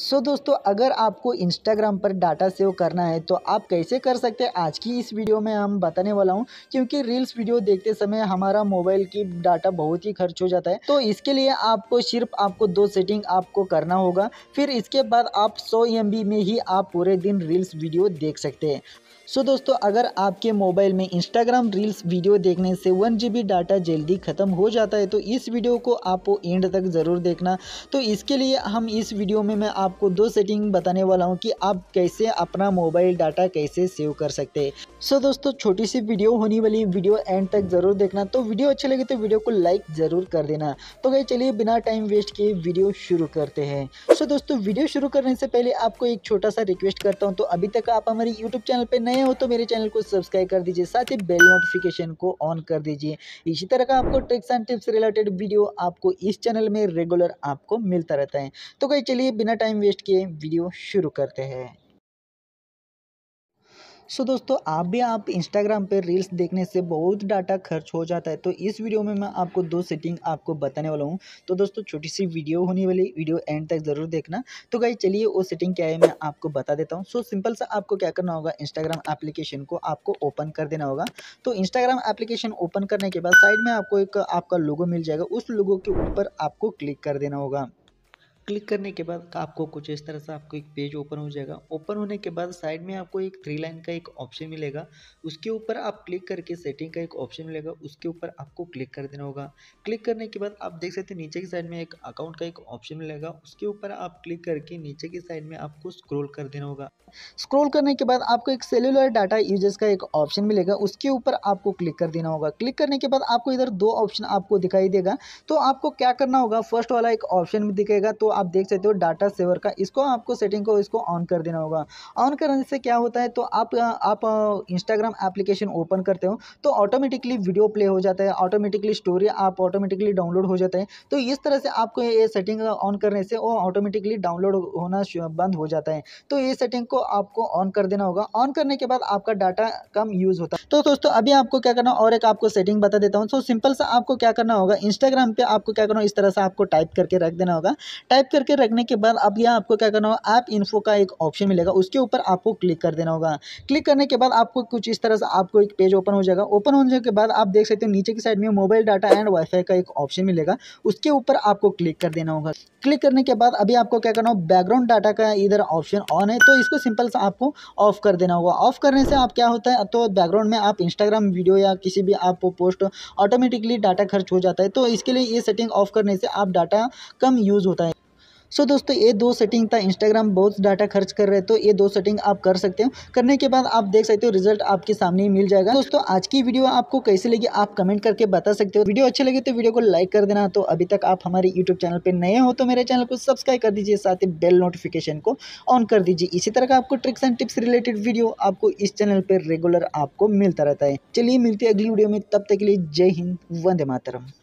सो so दोस्तों अगर आपको इंस्टाग्राम पर डाटा सेव करना है तो आप कैसे कर सकते हैं आज की इस वीडियो में हम बताने वाला हूँ क्योंकि रील्स वीडियो देखते समय हमारा मोबाइल की डाटा बहुत ही खर्च हो जाता है तो इसके लिए आपको सिर्फ आपको दो सेटिंग आपको करना होगा फिर इसके बाद आप सौ एम में ही आप पूरे दिन रील्स वीडियो देख सकते हैं सो so दोस्तों अगर आपके मोबाइल में इंस्टाग्राम रील्स वीडियो देखने से वन जी डाटा जल्दी ख़त्म हो जाता है तो इस वीडियो को आपको एंड तक ज़रूर देखना तो इसके लिए हम इस वीडियो में मैं आप आपको दो सेटिंग बताने वाला हूँ कि आप कैसे अपना मोबाइल डाटा कैसे सेव कर सकते हैं सो so, दोस्तों छोटी सी वीडियो होने वाली वीडियो एंड तक ज़रूर देखना तो वीडियो अच्छी लगी तो वीडियो को लाइक ज़रूर कर देना तो गई चलिए बिना टाइम वेस्ट किए वीडियो शुरू करते हैं सो so, दोस्तों वीडियो शुरू करने से पहले आपको एक छोटा सा रिक्वेस्ट करता हूँ तो अभी तक आप हमारे यूट्यूब चैनल पर नए हो तो मेरे चैनल को सब्सक्राइब कर दीजिए साथ ही बेल नोटिफिकेशन को ऑन कर दीजिए इसी तरह का आपको tricks and tips related video आपको इस चैनल में रेगुलर आपको मिलता रहता है तो कहीं चलिए बिना टाइम टाइम वेस्ट किए वीडियो शुरू करते हैं सो so, दोस्तों आप भी आप इंस्टाग्राम पर रील्स देखने से बहुत डाटा खर्च हो जाता है तो इस वीडियो में मैं आपको दो सेटिंग आपको बताने वाला हूँ तो दोस्तों छोटी सी वीडियो होने वाली वीडियो एंड तक ज़रूर देखना तो गाई चलिए वो सेटिंग क्या है मैं आपको बता देता हूँ सो so, सिंपल सा आपको क्या करना होगा इंस्टाग्राम एप्लीकेशन को आपको ओपन कर देना होगा तो इंस्टाग्राम एप्लीकेशन ओपन करने के बाद साइड में आपको एक आपका लोगो मिल जाएगा उस लोगो के ऊपर आपको क्लिक कर देना होगा क्लिक करने के बाद आपको कुछ इस तरह से आपको एक पेज ओपन हो जाएगा ओपन होने के बाद साइड में आपको एक थ्री लाइन का एक ऑप्शन मिलेगा उसके ऊपर आप क्लिक करके सेटिंग का एक ऑप्शन मिलेगा उसके ऊपर आपको क्लिक कर देना होगा क्लिक करने के बाद आप देख सकते हैं नीचे की साइड में एक अकाउंट का एक ऑप्शन मिलेगा उसके ऊपर आप क्लिक करके नीचे की साइड में आपको स्क्रोल कर देना होगा स्क्रोल करने के बाद आपको एक सेलुलर डाटा यूजर्स का एक ऑप्शन मिलेगा उसके ऊपर आपको क्लिक कर देना होगा क्लिक करने के बाद आपको इधर दो ऑप्शन आपको दिखाई देगा तो आपको क्या करना होगा फर्स्ट वाला एक ऑप्शन दिखेगा तो आप देख सकते हो डाटा सेवर का इसको आपको सेटिंग को इसको ऑन कर देना होगा ऑन करने से क्या होता है तो आप आप इंस्टाग्राम एप्लीकेशन ओपन करते हो तो ऑटोमेटिकली वीडियो प्ले हो जाता है ऑटोमेटिकली स्टोरी आप ऑटोमेटिकली डाउनलोड हो जाता है तो इस तरह से आपको ये सेटिंग ऑन करने से वो ऑटोमेटिकली डाउनलोड होना बंद हो जाता है तो ये सेटिंग को आपको ऑन कर देना होगा ऑन करने के बाद आपका डाटा कम यूज़ होता है तो दोस्तों अभी आपको क्या करना और एक आपको सेटिंग बता देता हूँ तो सिंपल सा आपको क्या करना होगा इंस्टाग्राम पर आपको क्या करना इस तरह से आपको टाइप करके रख देना होगा टाइप करके रखने के बाद अब यहाँ आपको क्या करना होगा ऐप इन्फो का एक ऑप्शन मिलेगा उसके ऊपर आपको क्लिक कर देना होगा क्लिक करने के बाद आपको कुछ इस तरह से आपको एक पेज ओपन हो जाएगा ओपन होने के बाद आप देख सकते हो नीचे की साइड में मोबाइल डाटा एंड वाईफाई का एक ऑप्शन मिलेगा उसके ऊपर आपको क्लिक कर देना होगा क्लिक करने के बाद अभी आपको क्या करना हो बैकग्राउंड डाटा का इधर ऑप्शन ऑन है तो इसको सिंपल से आपको ऑफ कर देना होगा ऑफ करने से आप क्या होता है तो बैकग्राउंड में आप इंस्टाग्राम वीडियो या किसी भी आप पोस्ट ऑटोमेटिकली डाटा खर्च हो जाता है तो इसके लिए ये सेटिंग ऑफ करने से आप डाटा कम यूज़ होता है सो दोस्तों ये दो सेटिंग था इंस्टाग्राम बहुत डाटा खर्च कर रहे तो ये दो सेटिंग आप कर सकते हो करने के बाद आप देख सकते हो रिजल्ट आपके सामने ही मिल जाएगा दोस्तों आज की वीडियो आपको कैसे लगी आप कमेंट करके बता सकते हो वीडियो अच्छे लगे तो वीडियो को लाइक कर देना तो अभी तक आप हमारे यूट्यूब चैनल पर नए हो तो मेरे चैनल को सब्सक्राइब कर दीजिए साथ ही बेल नोटिफिकेशन को ऑन कर दीजिए इसी तरह का आपको tricks and tips related video आपको इस चैनल पर रेगुलर आपको मिलता रहता है चलिए मिलते है अगली वीडियो में तब तक के लिए जय हिंद वंदे मातरम